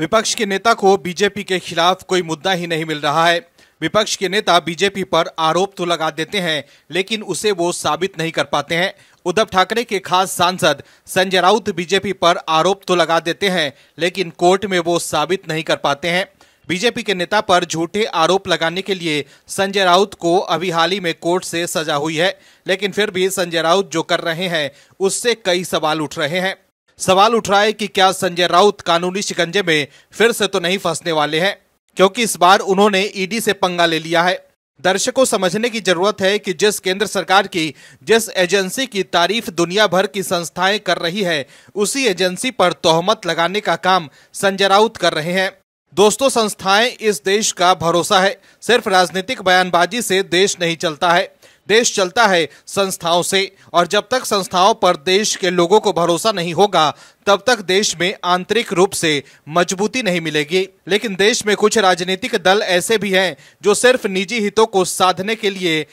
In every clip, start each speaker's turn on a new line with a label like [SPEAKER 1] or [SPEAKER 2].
[SPEAKER 1] विपक्ष के नेता को बीजेपी के खिलाफ कोई मुद्दा ही नहीं मिल रहा है विपक्ष के नेता बीजेपी पर आरोप तो लगा देते हैं लेकिन उसे वो साबित नहीं कर पाते हैं उद्धव ठाकरे के खास सांसद संजय राउत बीजेपी पर आरोप तो लगा देते हैं लेकिन कोर्ट में वो साबित नहीं कर पाते हैं बीजेपी के नेता पर झूठे आरोप लगाने के लिए संजय राउत को अभी हाल ही में कोर्ट से सजा हुई है लेकिन फिर भी संजय राउत जो कर रहे हैं उससे कई सवाल उठ रहे हैं सवाल उठ रहा है कि क्या संजय राउत कानूनी शिकंजे में फिर से तो नहीं फंसने वाले हैं क्योंकि इस बार उन्होंने ईडी से पंगा ले लिया है दर्शकों समझने की जरूरत है कि जिस केंद्र सरकार की जिस एजेंसी की तारीफ दुनिया भर की संस्थाएं कर रही है उसी एजेंसी पर तोहमत लगाने का काम संजय राउत कर रहे हैं दोस्तों संस्थाएं इस देश का भरोसा है सिर्फ राजनीतिक बयानबाजी से देश नहीं चलता है देश चलता है संस्थाओं से और जब तक संस्थाओं पर देश के लोगों को भरोसा नहीं होगा तब तक देश में आंतरिक रूप से मजबूती नहीं मिलेगी लेकिन देश में कुछ राजनीतिक दल ऐसे भी हैं जो सिर्फ निजी हितों को साधने के लिए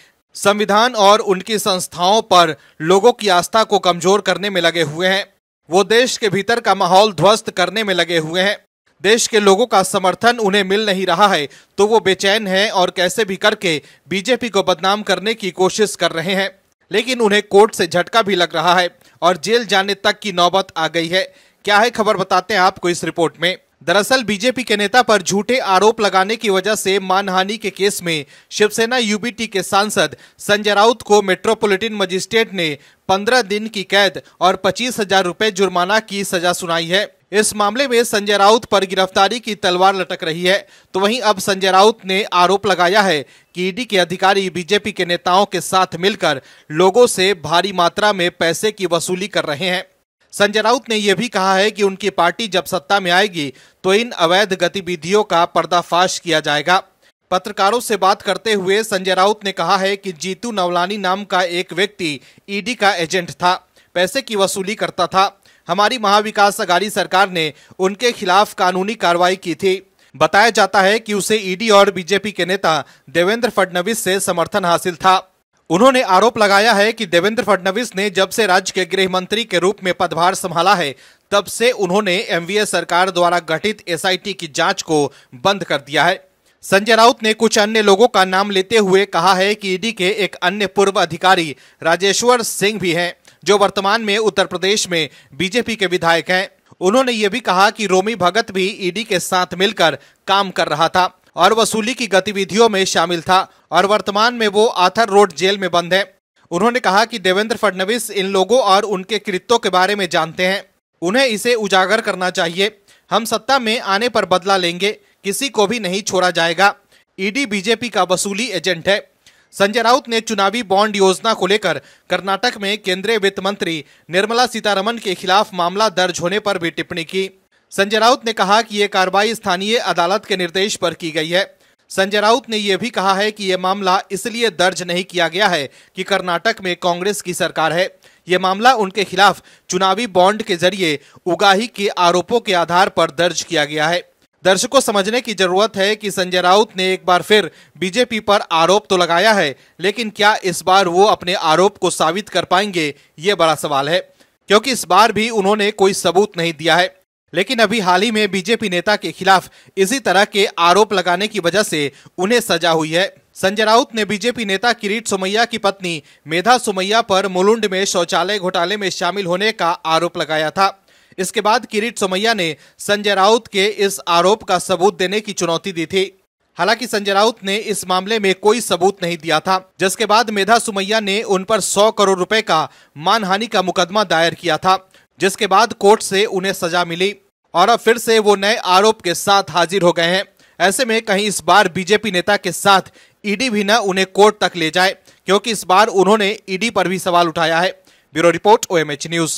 [SPEAKER 1] संविधान और उनकी संस्थाओं पर लोगों की आस्था को कमजोर करने में लगे हुए हैं वो देश के भीतर का माहौल ध्वस्त करने में लगे हुए हैं देश के लोगों का समर्थन उन्हें मिल नहीं रहा है तो वो बेचैन हैं और कैसे भी करके बीजेपी को बदनाम करने की कोशिश कर रहे हैं लेकिन उन्हें कोर्ट से झटका भी लग रहा है और जेल जाने तक की नौबत आ गई है क्या है खबर बताते हैं आपको इस रिपोर्ट में दरअसल बीजेपी के नेता पर झूठे आरोप लगाने की वजह से मानहानि के केस में शिवसेना यूबीटी के सांसद संजय राउत को मेट्रोपॉलिटन मजिस्ट्रेट ने 15 दिन की कैद और पच्चीस हजार रूपए जुर्माना की सजा सुनाई है इस मामले में संजय राउत पर गिरफ्तारी की तलवार लटक रही है तो वहीं अब संजय राउत ने आरोप लगाया है कि ईडी के अधिकारी बीजेपी के नेताओं के साथ मिलकर लोगों से भारी मात्रा में पैसे की वसूली कर रहे हैं संजय राउत ने यह भी कहा है कि उनकी पार्टी जब सत्ता में आएगी तो इन अवैध गतिविधियों का पर्दाफाश किया जाएगा पत्रकारों से बात करते हुए संजय राउत ने कहा है कि जीतू नवलानी नाम का एक व्यक्ति ईडी का एजेंट था पैसे की वसूली करता था हमारी महाविकास आघाड़ी सरकार ने उनके खिलाफ कानूनी कार्रवाई की थी बताया जाता है कि उसे ईडी और बीजेपी के नेता देवेंद्र फडणवीस से समर्थन हासिल था उन्होंने आरोप लगाया है कि देवेंद्र फडणवीस ने जब से राज्य के गृह मंत्री के रूप में पदभार संभाला है तब से उन्होंने एमवीए सरकार द्वारा गठित एसआईटी की जांच को बंद कर दिया है संजय राउत ने कुछ अन्य लोगों का नाम लेते हुए कहा है कि ईडी के एक अन्य पूर्व अधिकारी राजेश्वर सिंह भी हैं जो वर्तमान में उत्तर प्रदेश में बीजेपी के विधायक हैं उन्होंने ये भी कहा कि रोमी भगत भी ईडी के साथ मिलकर काम कर रहा था और वसूली की गतिविधियों में शामिल था और वर्तमान में वो आथर रोड जेल में बंद है उन्होंने कहा कि देवेंद्र फडणवीस इन लोगों और उनके कृत्यों के बारे में जानते हैं उन्हें इसे उजागर करना चाहिए हम सत्ता में आने पर बदला लेंगे किसी को भी नहीं छोड़ा जाएगा ईडी बीजेपी का वसूली एजेंट है संजय राउत ने चुनावी बॉन्ड योजना को लेकर कर्नाटक में केंद्रीय वित्त मंत्री निर्मला सीतारमन के खिलाफ मामला दर्ज होने पर भी टिप्पणी की संजय राउत ने कहा कि ये कार्रवाई स्थानीय अदालत के निर्देश पर की गई है संजय राउत ने यह भी कहा है कि यह मामला इसलिए दर्ज नहीं किया गया है कि कर्नाटक में कांग्रेस की सरकार है यह मामला उनके खिलाफ चुनावी बॉन्ड के जरिए उगाही के आरोपों के आधार पर दर्ज किया गया है दर्शकों समझने की जरूरत है कि संजय राउत ने एक बार फिर बीजेपी पर आरोप तो लगाया है लेकिन क्या इस बार वो अपने आरोप को साबित कर पाएंगे ये बड़ा सवाल है क्योंकि इस बार भी उन्होंने कोई सबूत नहीं दिया है लेकिन अभी हाल ही में बीजेपी नेता के खिलाफ इसी तरह के आरोप लगाने की वजह से उन्हें सजा हुई है संजय राउत ने बीजेपी नेता किरीट सुमैया की पत्नी मेधा सुमैया पर मुलुंड में शौचालय घोटाले में शामिल होने का आरोप लगाया था इसके बाद किरीट सोमैया ने संजय राउत के इस आरोप का सबूत देने की चुनौती दी थी हालांकि संजय राउत ने इस मामले में कोई सबूत नहीं दिया था जिसके बाद मेधा सुमैया ने उन पर 100 करोड़ रुपए का मानहानि का मुकदमा दायर किया था जिसके बाद कोर्ट से उन्हें सजा मिली और अब फिर से वो नए आरोप के साथ हाजिर हो गए हैं ऐसे में कहीं इस बार बीजेपी नेता के साथ ईडी भी न उन्हें कोर्ट तक ले जाए क्योंकि इस बार उन्होंने ईडी पर भी सवाल उठाया है ब्यूरो रिपोर्ट ओ न्यूज़